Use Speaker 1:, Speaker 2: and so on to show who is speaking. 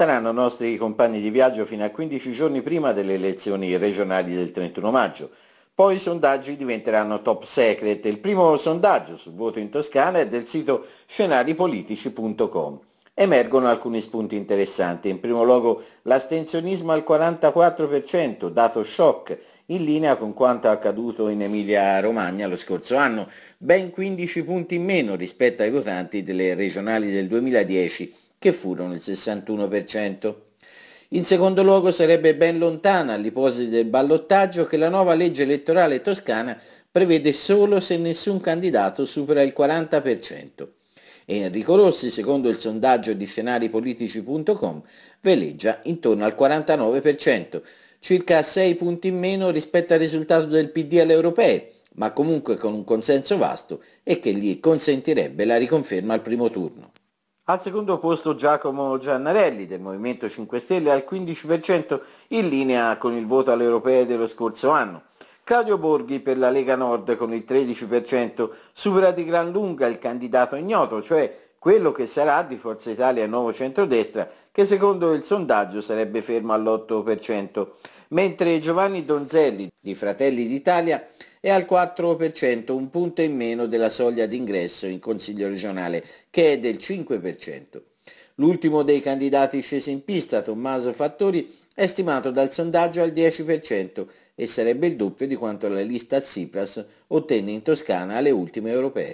Speaker 1: saranno nostri compagni di viaggio fino a 15 giorni prima delle elezioni regionali del 31 maggio. Poi i sondaggi diventeranno top secret. Il primo sondaggio sul voto in Toscana è del sito scenaripolitici.com. Emergono alcuni spunti interessanti. In primo luogo l'astensionismo al 44%, dato shock, in linea con quanto accaduto in Emilia-Romagna lo scorso anno, ben 15 punti in meno rispetto ai votanti delle regionali del 2010 che furono il 61%. In secondo luogo sarebbe ben lontana l'ipotesi del ballottaggio che la nuova legge elettorale toscana prevede solo se nessun candidato supera il 40%. E Enrico Rossi, secondo il sondaggio di scenaripolitici.com, veleggia intorno al 49%, circa 6 punti in meno rispetto al risultato del PD alle europee, ma comunque con un consenso vasto e che gli consentirebbe la riconferma al primo turno. Al secondo posto Giacomo Giannarelli del Movimento 5 Stelle al 15% in linea con il voto alle europee dello scorso anno. Claudio Borghi per la Lega Nord con il 13% supera di gran lunga il candidato ignoto, cioè quello che sarà di Forza Italia Nuovo Centrodestra, che secondo il sondaggio sarebbe fermo all'8%, mentre Giovanni Donzelli di Fratelli d'Italia e al 4%, un punto in meno della soglia d'ingresso in Consiglio regionale, che è del 5%. L'ultimo dei candidati scesi in pista, Tommaso Fattori, è stimato dal sondaggio al 10% e sarebbe il doppio di quanto la lista Tsipras ottenne in Toscana alle ultime europee.